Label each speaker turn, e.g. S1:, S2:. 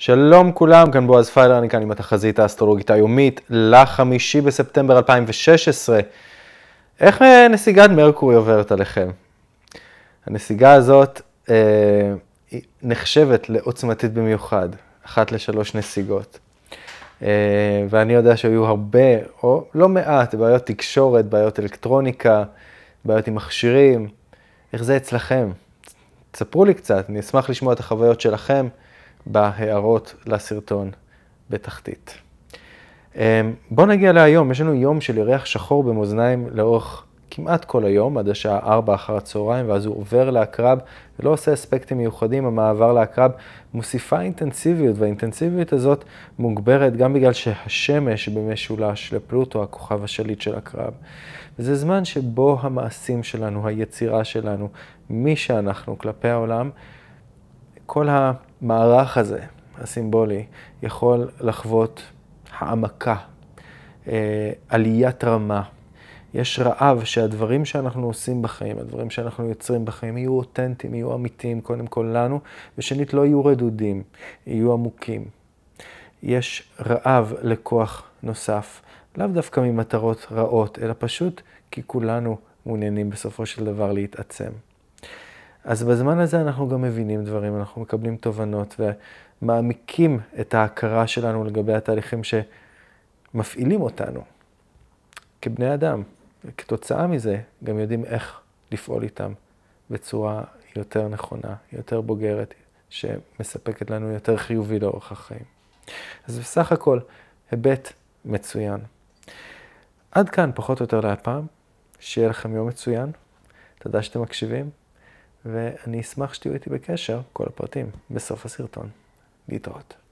S1: שלום כולם, כאן בועז פיילר, אני כאן עם התחזית האסטרולוגית היומית לחמישי בספטמבר 2016. איך אה, נסיגת מרקורי עוברת עליכם? הנסיגה הזאת אה, נחשבת לעוצמתית במיוחד, אחת לשלוש נסיגות. אה, ואני יודע שהיו הרבה, או לא מעט, בעיות תקשורת, בעיות אלקטרוניקה, בעיות עם מכשירים. איך זה אצלכם? תספרו לי קצת, אני אשמח לשמוע את החוויות שלכם. בהערות לסרטון בתחתית. אמ, בואו נגיע להיום, יש לנו יום של ירח שחור במאזניים לאורך כמעט כל היום, עד השעה 4 אחר הצהריים, ואז הוא עובר לעקרב, ולא עושה אספקטים מיוחדים, המעבר לעקרב מוסיפה אינטנסיביות, והאינטנסיביות הזאת מוגברת גם בגלל שהשמש במשולש לפלוטו, הכוכב השליט של עקרב. וזה זמן שבו המעשים שלנו, היצירה שלנו, מי שאנחנו כלפי העולם, כל ה... המערך הזה, הסימבולי, יכול לחוות העמקה, אה, עליית רמה. יש רעב שהדברים שאנחנו עושים בחיים, הדברים שאנחנו יוצרים בחיים, יהיו אותנטיים, יהיו אמיתיים קודם כל לנו, ושנית, לא יהיו רדודים, יהיו עמוקים. יש רעב לכוח נוסף, לאו דווקא ממטרות רעות, אלא פשוט כי כולנו מעוניינים בסופו של דבר להתעצם. אז בזמן הזה אנחנו גם מבינים דברים, אנחנו מקבלים תובנות ומעמיקים את ההכרה שלנו לגבי התהליכים שמפעילים אותנו כבני אדם. כתוצאה מזה, גם יודעים איך לפעול איתם בצורה יותר נכונה, יותר בוגרת, שמספקת לנו יותר חיובי לאורך החיים. אז בסך הכל, היבט מצוין. עד כאן, פחות או יותר להפעם. שיהיה לכם יום מצוין. תודה שאתם מקשיבים. ואני אשמח שתהיו איתי בקשר, כל הפרטים, בסוף הסרטון. להתראות.